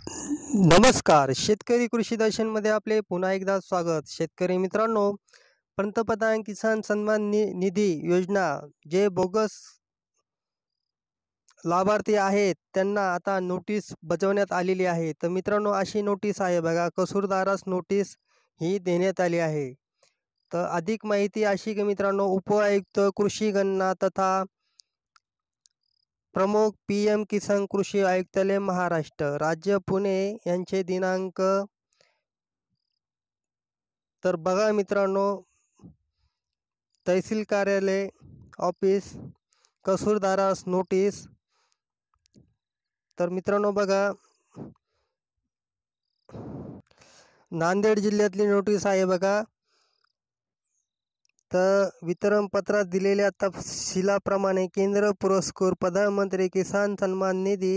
नमस्कार शेतकरी कृषी मध्ये आपले पुन्हा एकदा स्वागत शेतकरी मित्रांनो पंतप्रधान किसान सन्मान नि निधी योजना जे बोगस लाभार्थी आहेत त्यांना आता नोटीस बजावण्यात आलेली आहे तर मित्रांनो अशी नोटीस आहे बघा कसूरदारास नोटीस ही देण्यात आली आहे तर अधिक माहिती अशी की मित्रांनो उपआयुक्त कृषी गणना तथा प्रमुख पी एम किसान कृषी आयुक्तालय महाराष्ट्र राज्य पुणे यांचे दिनांक तर बघा मित्रांनो तहसील कार्यालय ऑफिस कसूरदारास नोटीस तर मित्रांनो बघा नांदेड जिल्ह्यातली नोटीस आहे बघा तर वितरणपत्रात दिलेल्या तपशिलाप्रमाणे केंद्र पुरस्कृत प्रधानमंत्री किसान सन्मान निधी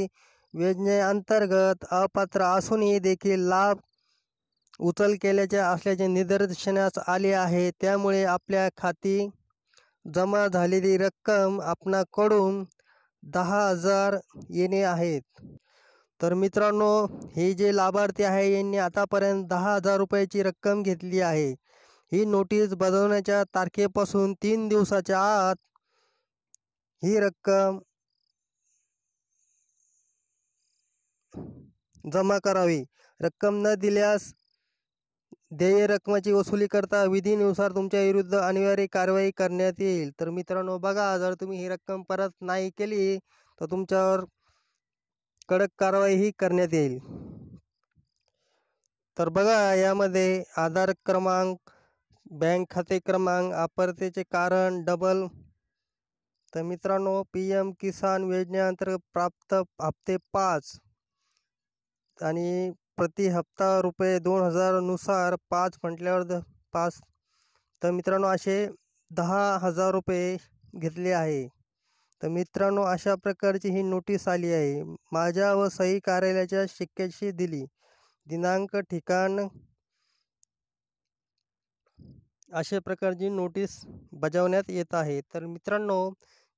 योजनेअंतर्गत अपात्र असूनही देखील लाभ उचल केल्याचे असल्याचे निदर्शनास आले आहे त्यामुळे आपल्या खाती जमा झालेली रक्कम आपणाकडून दहा हजार येणे आहेत तर मित्रांनो हे जे लाभार्थी आहे यांनी आतापर्यंत दहा हजार रुपयाची रक्कम घेतली आहे ही नोटीस बजावण्याच्या तारखेपासून तीन दिवसाच्या आत ही रक्कम जमा करावी रक्कम न दिल्यास देय रकमेची वसुली करता विधीनुसार तुमच्या विरुद्ध अनिवार्य कारवाई करण्यात येईल तर मित्रांनो बघा जर तुम्ही ही रक्कम परत नाही केली तर तुमच्यावर कडक कारवाई ही करण्यात येईल तर बघा यामध्ये आधार क्रमांक बँक खाते क्रमांक आपरतेचे कारण डबल तर मित्रांनो पी एम किसान योजनेअंतर्गत प्राप्त हप्ते पाच आणि प्रति हप्ता रुपये दोन हजारनुसार पाच म्हटल्यावर पाच तर मित्रांनो असे दहा हजार रुपये घेतले आहे तर मित्रांनो अशा प्रकारची ही नोटीस आली आहे माझ्या व सही कार्यालयाच्या शिक्क्याशी दिली दिनांक ठिकाण अशा प्रकारची नोटीस बजावण्यात येत आहे तर मित्रांनो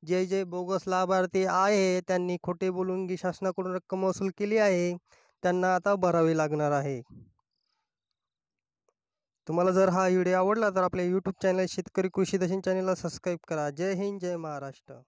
जे जे बोगस लाभार्थी आहे त्यांनी खोटे बोलून शासनाकडून रक्कम वसूल केली आहे त्यांना आता भरावी लागणार आहे तुम्हाला जर हा व्हिडिओ आवडला तर आपल्या यूट्यूब चॅनल शेतकरी कृषी दर्शन चॅनलला सबस्क्राईब करा जय हिंद जय महाराष्ट्र